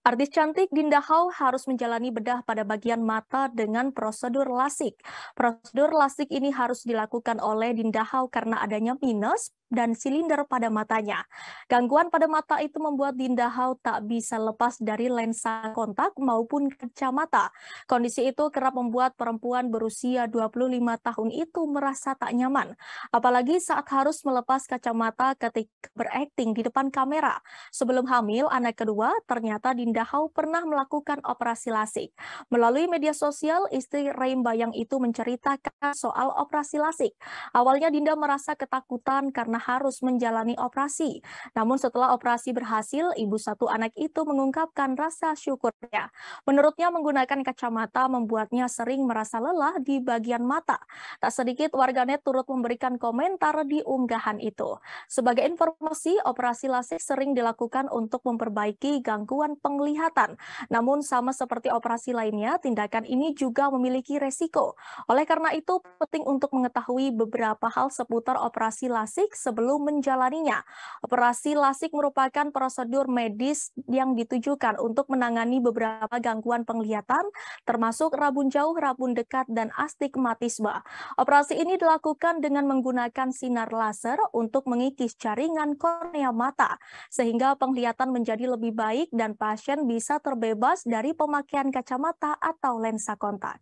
Artis cantik Dinda Hau harus menjalani bedah pada bagian mata dengan prosedur lasik. Prosedur lasik ini harus dilakukan oleh Dinda Hau karena adanya minus dan silinder pada matanya. Gangguan pada mata itu membuat Dinda Hau tak bisa lepas dari lensa kontak maupun kacamata. Kondisi itu kerap membuat perempuan berusia 25 tahun itu merasa tak nyaman, apalagi saat harus melepas kacamata ketika berakting di depan kamera. Sebelum hamil anak kedua, ternyata Dinda Hau pernah melakukan operasi lasik. Melalui media sosial, istri Reim Bayang itu menceritakan soal operasi lasik. Awalnya Dinda merasa ketakutan karena harus menjalani operasi. Namun setelah operasi berhasil, ibu satu anak itu mengungkapkan rasa syukurnya. Menurutnya menggunakan kacamata membuatnya sering merasa lelah di bagian mata. Tak sedikit warganet turut memberikan komentar di unggahan itu. Sebagai informasi, operasi lasik sering dilakukan untuk memperbaiki gangguan penglihatan. Namun sama seperti operasi lainnya, tindakan ini juga memiliki resiko. Oleh karena itu, penting untuk mengetahui beberapa hal seputar operasi lasik sebelum menjalaninya. Operasi lasik merupakan prosedur medis yang ditujukan untuk menangani beberapa gangguan penglihatan, termasuk rabun jauh, rabun dekat, dan astigmatisme. Operasi ini dilakukan dengan menggunakan sinar laser untuk mengikis jaringan kornea mata, sehingga penglihatan menjadi lebih baik dan pasien bisa terbebas dari pemakaian kacamata atau lensa kontak.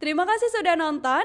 Terima kasih sudah nonton.